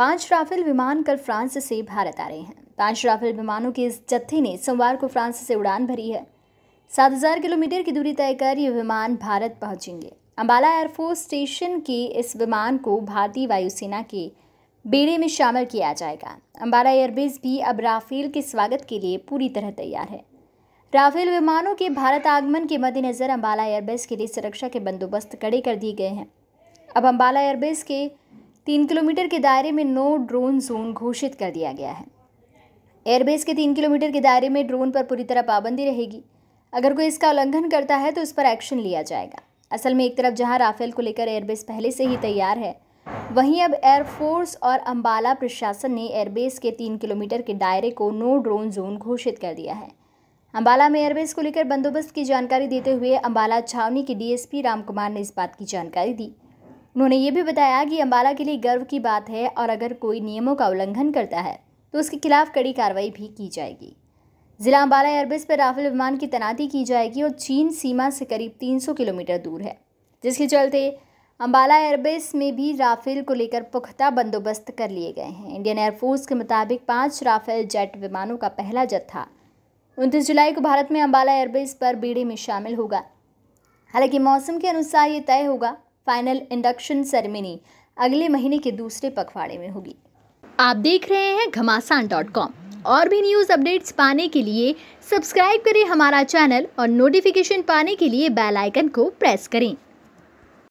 पांच राफेल विमान कल फ्रांस से भारत आ रहे हैं पांच राफेल विमानों के इस जत्थे ने सोमवार को फ्रांस से उड़ान भरी है सात हजार किलोमीटर की दूरी तय कर ये विमान भारत पहुंचेंगे अम्बाला एयरफोर्स स्टेशन के इस विमान को भारतीय वायुसेना के बेड़े में शामिल किया जाएगा अम्बाला एयरबेस भी अब राफेल के स्वागत के लिए पूरी तरह तैयार है राफेल विमानों के भारत आगमन के मद्देनज़र अम्बाला एयरबेस के लिए सुरक्षा के बंदोबस्त कड़े कर दिए गए हैं अब अम्बाला एयरबेस के तीन किलोमीटर के दायरे में नो ड्रोन जोन घोषित कर दिया गया है एयरबेस के तीन किलोमीटर के दायरे में ड्रोन पर पूरी तरह पाबंदी रहेगी अगर कोई इसका उल्लंघन करता है तो उस पर एक्शन लिया जाएगा असल में एक तरफ जहां राफेल को लेकर एयरबेस पहले से ही तैयार है वहीं अब एयरफोर्स और अंबाला प्रशासन ने एयरबेस के तीन किलोमीटर के दायरे को नो ड्रोन जोन घोषित कर दिया है अंबाला में एयरबेस को लेकर बंदोबस्त की जानकारी देते हुए अंबाला छावनी के डीएसपी कुमार ने इस बात की जानकारी दी उन्होंने ये भी बताया कि अम्बाला के लिए गर्व की बात है और अगर कोई नियमों का उल्लंघन करता है तो उसके खिलाफ कड़ी कार्रवाई भी की जाएगी ज़िला अम्बाला एयरबेस पर राफेल विमान की तैनाती की जाएगी और चीन सीमा से करीब 300 किलोमीटर दूर है जिसके चलते अम्बाला एयरबेस में भी राफेल को लेकर पुख्ता बंदोबस्त कर लिए गए हैं इंडियन एयरफोर्स के मुताबिक पाँच राफेल जेट विमानों का पहला जत्था उनतीस जुलाई को भारत में अम्बाला एयरबेस पर बीड़े में शामिल होगा हालांकि मौसम के अनुसार ये तय होगा फाइनल इंडक्शन सेरेमनी अगले महीने के दूसरे पखवाड़े में होगी आप देख रहे हैं घमासान डॉट कॉम और भी न्यूज़ अपडेट्स पाने के लिए सब्सक्राइब करें हमारा चैनल और नोटिफिकेशन पाने के लिए बेल आइकन को प्रेस करें